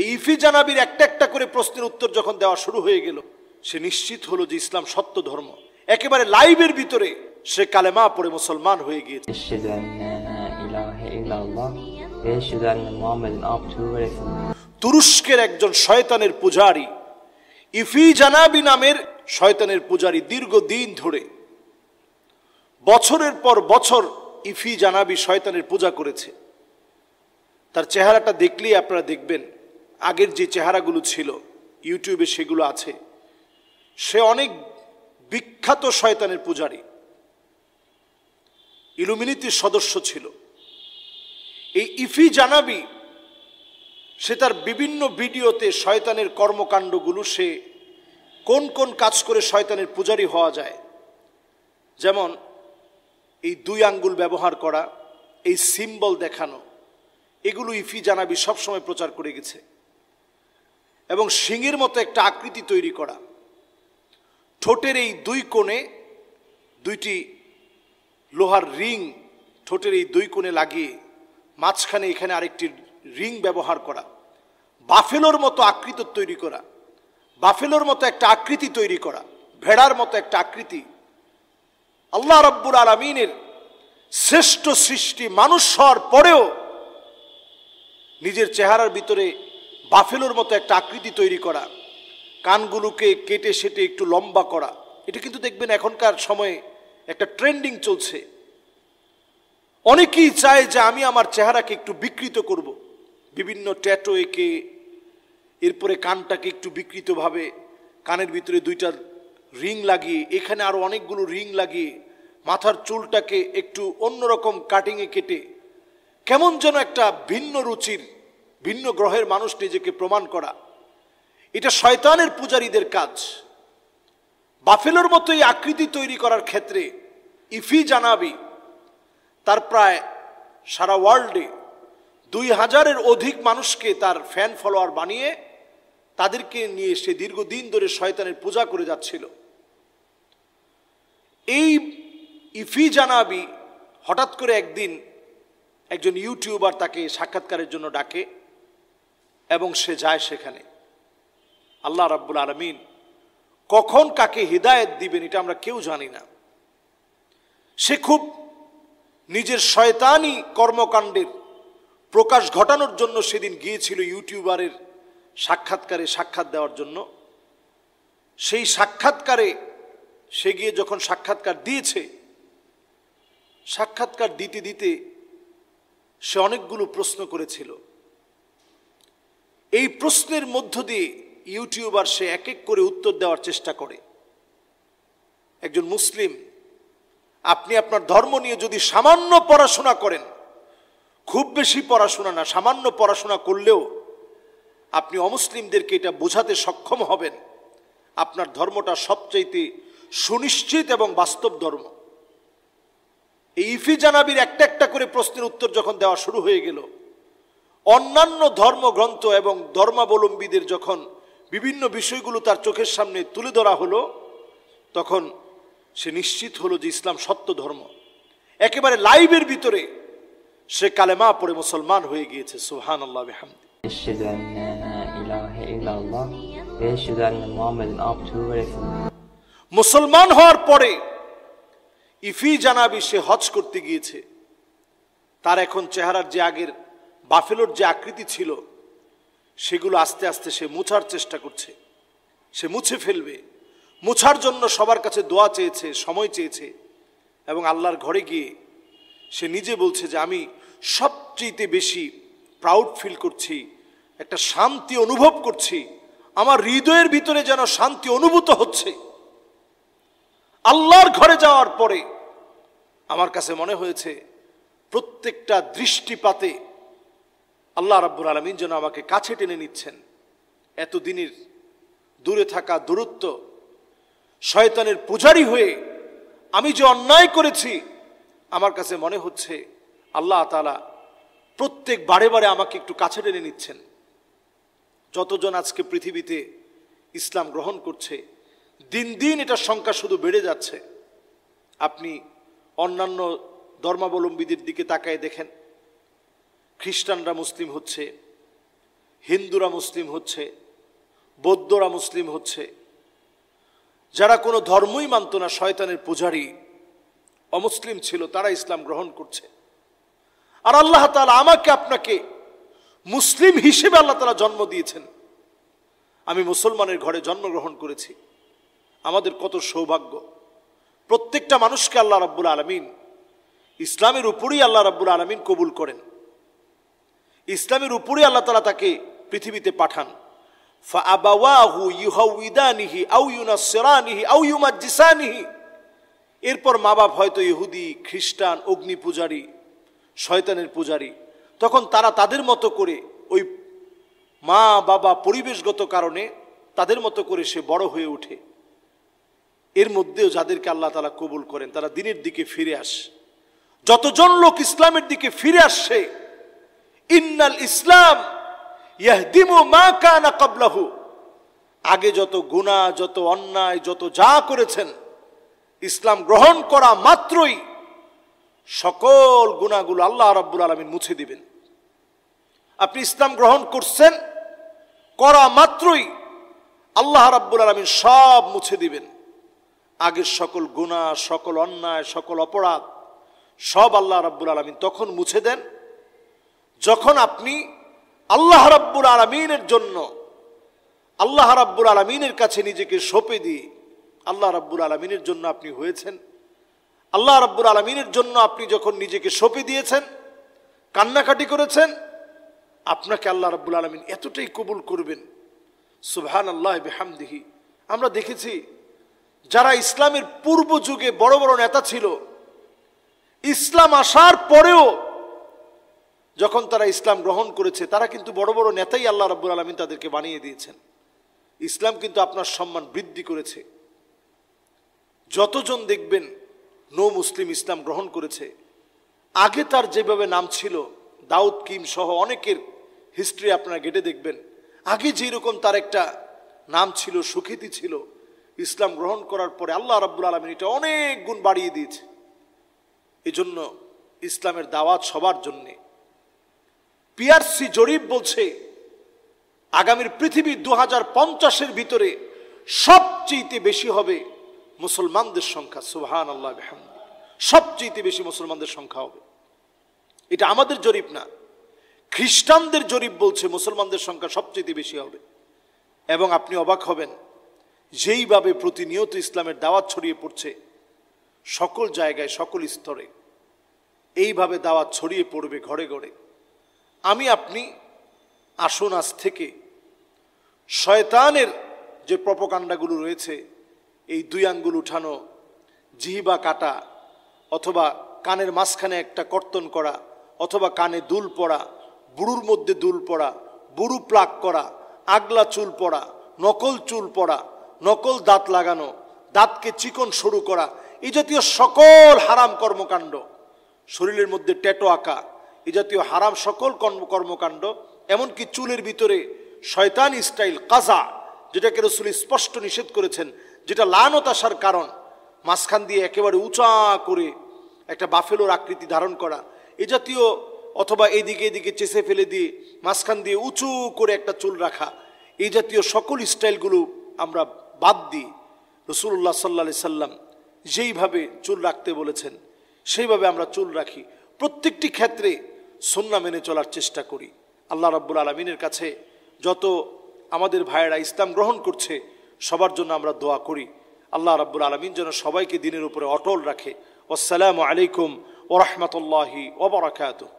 এই ইফি জানাবির একটা একটা করে প্রশ্নের উত্তর যখন দেওয়া শুরু হয়ে গেল সে নিশ্চিত হলো যে ইসলাম সত্য ধর্ম একেবারে লাইভের ভিতরে সে কালেমা পড়ে মুসলমান হয়ে গিয়েছে তুরস্কের একজন শয়তানের পূজারী ইফি জানাবি নামের শয়তানের পূজারী দীর্ঘদিন ধরে বছরের পর বছর ইফি জানাবি শয়তানের পূজা করেছে তার চেহারাটা দেখলেই আপনারা দেখবেন আগের যে চেহারাগুলো ছিল ইউটিউবে সেগুলো আছে সে অনেক বিখ্যাত শয়তানের পূজারী ইলুমিনিতির সদস্য ছিল এই ইফি জানাবি সে তার বিভিন্ন ভিডিওতে শয়তানের কর্মকাণ্ডগুলো সে কোন কোন কাজ করে শয়তানের পূজারি হওয়া যায় যেমন এই দুই আঙ্গুল ব্যবহার করা এই সিম্বল দেখানো এগুলো ইফি জানাবি সবসময় প্রচার করে গেছে এবং শিঙের মতো একটা আকৃতি তৈরি করা ঠোঁটের এই দুই কোণে দুইটি লোহার রিং ঠোঁটের এই দুই কোণে লাগিয়ে মাঝখানে এখানে আরেকটি রিং ব্যবহার করা বাফেলোর মতো আকৃত তৈরি করা বাফেলোর মতো একটা আকৃতি তৈরি করা ভেড়ার মতো একটা আকৃতি আল্লাহ রব্বুর আলমিনের শ্রেষ্ঠ সৃষ্টি মানুষ হওয়ার পরেও নিজের চেহারার ভিতরে বাফেলোর মতো একটা আকৃতি তৈরি করা কানগুলোকে কেটে সেটে একটু লম্বা করা এটা কিন্তু দেখবেন এখনকার সময়ে একটা ট্রেন্ডিং চলছে অনেকেই চায় যে আমি আমার চেহারাকে একটু বিকৃত করব। বিভিন্ন ট্যাটো এঁকে এরপরে কানটাকে একটু বিকৃতভাবে কানের ভিতরে দুইটা রিং লাগিয়ে এখানে আরও অনেকগুলো রিং লাগিয়ে মাথার চুলটাকে একটু অন্যরকম কাটিংয়ে কেটে কেমন যেন একটা ভিন্ন রুচির ভিন্ন গ্রহের মানুষ নিজেকে প্রমাণ করা এটা শয়তানের পূজারীদের কাজ বাফেলোর মতো এই আকৃতি তৈরি করার ক্ষেত্রে ইফি জানাবি তার প্রায় সারা ওয়ার্ল্ডে দুই হাজারের অধিক মানুষকে তার ফ্যান ফলোয়ার বানিয়ে তাদেরকে নিয়ে সে দীর্ঘদিন ধরে শয়তানের পূজা করে যাচ্ছিল এই ইফি জানাবি হঠাৎ করে একদিন একজন ইউটিউবার তাকে সাক্ষাৎকারের জন্য ডাকে এবং সে যায় সেখানে আল্লাহ রাব্বুল আলমিন কখন কাকে হৃদায়ত দিবেন এটা আমরা কেউ জানি না সে খুব নিজের শয়তানি কর্মকাণ্ডের প্রকাশ ঘটানোর জন্য সেদিন গিয়েছিল ইউটিউবারের সাক্ষাৎকারে সাক্ষাৎ দেওয়ার জন্য সেই সাক্ষাৎকারে সে গিয়ে যখন সাক্ষাৎকার দিয়েছে সাক্ষাৎকার দিতে দিতে সে অনেকগুলো প্রশ্ন করেছিল এই প্রশ্নের মধ্য দিয়ে ইউটিউবার সে এক এক করে উত্তর দেওয়ার চেষ্টা করে একজন মুসলিম আপনি আপনার ধর্ম নিয়ে যদি সামান্য পড়াশোনা করেন খুব বেশি পড়াশোনা না সামান্য পড়াশোনা করলেও আপনি অমুসলিমদেরকে এটা বোঝাতে সক্ষম হবেন আপনার ধর্মটা সবচাইতে সুনিশ্চিত এবং বাস্তব ধর্ম এই ইফি জানাবির একটা একটা করে প্রশ্নের উত্তর যখন দেওয়া শুরু হয়ে গেল অন্যান্য ধর্মগ্রন্থ এবং ধর্মাবলম্বীদের যখন বিভিন্ন বিষয়গুলো তার চোখের সামনে তুলে ধরা হলো তখন সে নিশ্চিত হলো যে ইসলাম সত্য ধর্ম একেবারে লাইভের ভিতরে সে কালেমা পড়ে মুসলমান হয়ে গিয়েছে সুহান আল্লাহ মুসলমান হওয়ার পরে ইফি জানাবি সে হজ করতে গিয়েছে তার এখন চেহারার যে আগের বাফেলোর যে আকৃতি ছিল সেগুলো আস্তে আস্তে সে মুছার চেষ্টা করছে সে মুছে ফেলবে মুছার জন্য সবার কাছে দোয়া চেয়েছে সময় চেয়েছে এবং আল্লাহর ঘরে গিয়ে সে নিজে বলছে যে আমি সবচেয়েতে বেশি প্রাউড ফিল করছি একটা শান্তি অনুভব করছি আমার হৃদয়ের ভিতরে যেন শান্তি অনুভূত হচ্ছে আল্লাহর ঘরে যাওয়ার পরে আমার কাছে মনে হয়েছে প্রত্যেকটা দৃষ্টিপাতে আল্লাহ রাব্বুর আলমিন যেন আমাকে কাছে টেনে নিচ্ছেন এতদিনের দূরে থাকা দূরত্ব শয়তানের পূজারি হয়ে আমি যে অন্যায় করেছি আমার কাছে মনে হচ্ছে আল্লাহ তালা প্রত্যেক বারে বারে আমাকে একটু কাছে টেনে নিচ্ছেন যতজন আজকে পৃথিবীতে ইসলাম গ্রহণ করছে দিন দিন এটার সংখ্যা শুধু বেড়ে যাচ্ছে আপনি অন্যান্য ধর্মাবলম্বীদের দিকে তাকায় দেখেন খ্রিস্টানরা মুসলিম হচ্ছে হিন্দুরা মুসলিম হচ্ছে বৌদ্ধরা মুসলিম হচ্ছে যারা কোনো ধর্মই মানত না শয়তানের পূজারী অমুসলিম ছিল তারা ইসলাম গ্রহণ করছে আর আল্লাহ তালা আমাকে আপনাকে মুসলিম হিসেবে আল্লাহ তালা জন্ম দিয়েছেন আমি মুসলমানের ঘরে জন্মগ্রহণ করেছি আমাদের কত সৌভাগ্য প্রত্যেকটা মানুষকে আল্লাহ রাব্বুল আলমিন ইসলামের উপরেই আল্লাহ রাব্বুল আলমিন কবুল করেন ইসলামের উপরে আল্লাহ তালা তাকে পৃথিবীতে পাঠান আউ আউ এরপর মা বাপ হয়তো ইহুদি খ্রিস্টান অগ্নি পূজারি শয়তানের পূজারি তখন তারা তাদের মতো করে ওই মা বাবা পরিবেশগত কারণে তাদের মতো করে সে বড় হয়ে ওঠে এর মধ্যেও যাদেরকে আল্লাহ তালা কবুল করেন তারা দিনের দিকে ফিরে আসে যতজন লোক ইসলামের দিকে ফিরে আসছে ইন্নাল ইসলাম ইয়াহদিমু মা কানা কবলাহু আগে যত গুণা যত অন্যায় যত যা করেছেন ইসলাম গ্রহণ করা মাত্রই সকল গুণাগুলো আল্লাহ রাব্বুল আলমিন মুছে দিবেন আপনি ইসলাম গ্রহণ করছেন করা মাত্রই আল্লাহ রাব্বুল আলমিন সব মুছে দিবেন আগের সকল গুণা সকল অন্যায় সকল অপরাধ সব আল্লাহ রাব্বুল আলমিন তখন মুছে দেন যখন আপনি আল্লাহ রাব্বুল আলমিনের জন্য আল্লাহ রাব্বুল আলমিনের কাছে নিজেকে সঁপে দিয়ে আল্লাহ রাব্বুল আলমিনের জন্য আপনি হয়েছেন আল্লাহ রাব্বুল আলমিনের জন্য আপনি যখন নিজেকে সঁপে দিয়েছেন কান্নাকাটি করেছেন আপনাকে আল্লাহ রাব্বুল আলমিন এতটাই কবুল করবেন সুবহান আল্লাহ বেহামদিহি আমরা দেখেছি যারা ইসলামের পূর্ব যুগে বড় বড় নেতা ছিল ইসলাম আসার পরেও যখন তারা ইসলাম গ্রহণ করেছে তারা কিন্তু বড় বড় নেতাই আল্লাহ রাব্বুল আলমিন তাদেরকে বানিয়ে দিয়েছেন ইসলাম কিন্তু আপনার সম্মান বৃদ্ধি করেছে যতজন দেখবেন নো মুসলিম ইসলাম গ্রহণ করেছে আগে তার যেভাবে নাম ছিল দাউদ কিম সহ অনেকের হিস্ট্রি আপনারা গেটে দেখবেন আগে যেরকম তার একটা নাম ছিল সুখেতি ছিল ইসলাম গ্রহণ করার পরে আল্লাহ রাব্বুল আলমিন এটা অনেক গুণ বাড়িয়ে দিয়েছে এজন্য ইসলামের দাওয়াত সবার জন্যে পিআরসি জরিপ বলছে আগামীর পৃথিবী দু হাজার পঞ্চাশের ভিতরে সবচেয়ে বেশি হবে মুসলমানদের সংখ্যা সুহান আল্লাহ সবচেয়ে বেশি মুসলমানদের সংখ্যা হবে এটা আমাদের জরিপ না খ্রিস্টানদের জরিপ বলছে মুসলমানদের সংখ্যা সবচেয়ে বেশি হবে এবং আপনি অবাক হবেন যেইভাবে প্রতিনিয়ত ইসলামের দাওয়াত ছড়িয়ে পড়ছে সকল জায়গায় সকল স্তরে এইভাবে দাওয়াত ছড়িয়ে পড়বে ঘরে ঘরে আমি আপনি আসুন আজ থেকে শয়তানের যে প্রপকাণ্ডাগুলো রয়েছে এই দুই আঙ্গুল উঠানো জিহিবা কাটা অথবা কানের মাঝখানে একটা কর্তন করা অথবা কানে দুল পড়া বুড়ুর মধ্যে দুল পড়া বুড়ু প্লাক করা আগলা চুল পড়া নকল চুল পড়া নকল দাঁত লাগানো দাঁতকে চিকন শুরু করা এই জাতীয় সকল হারাম কর্মকাণ্ড শরীরের মধ্যে টেটো আঁকা এ জাতীয় হারাম সকল কর্মকাণ্ড এমনকি চুলের ভিতরে শয়তান স্টাইল কাজা যেটাকে রসুল স্পষ্ট নিষেধ করেছেন যেটা লানত আসার কারণ মাঝখান দিয়ে একেবারে উঁচা করে একটা বাফেলোর আকৃতি ধারণ করা এ জাতীয় অথবা এদিকে এদিকে চেষে ফেলে দিয়ে মাঝখান দিয়ে উঁচু করে একটা চুল রাখা এই জাতীয় সকল স্টাইলগুলো আমরা বাদ দিই রসুল্লাহ সাল্লা সাল্লাম যেইভাবে চুল রাখতে বলেছেন সেইভাবে আমরা চুল রাখি প্রত্যেকটি ক্ষেত্রে সন্না মেনে চলার চেষ্টা করি আল্লাহ রাব্বুল আলমিনের কাছে যত আমাদের ভাইয়েরা ইসলাম গ্রহণ করছে সবার জন্য আমরা দোয়া করি আল্লাহ রাব্বুল আলমিন যেন সবাইকে দিনের উপরে অটল রাখে আসসালামু আলাইকুম ওরহমতুল্লাহি ওবরাকাতুহ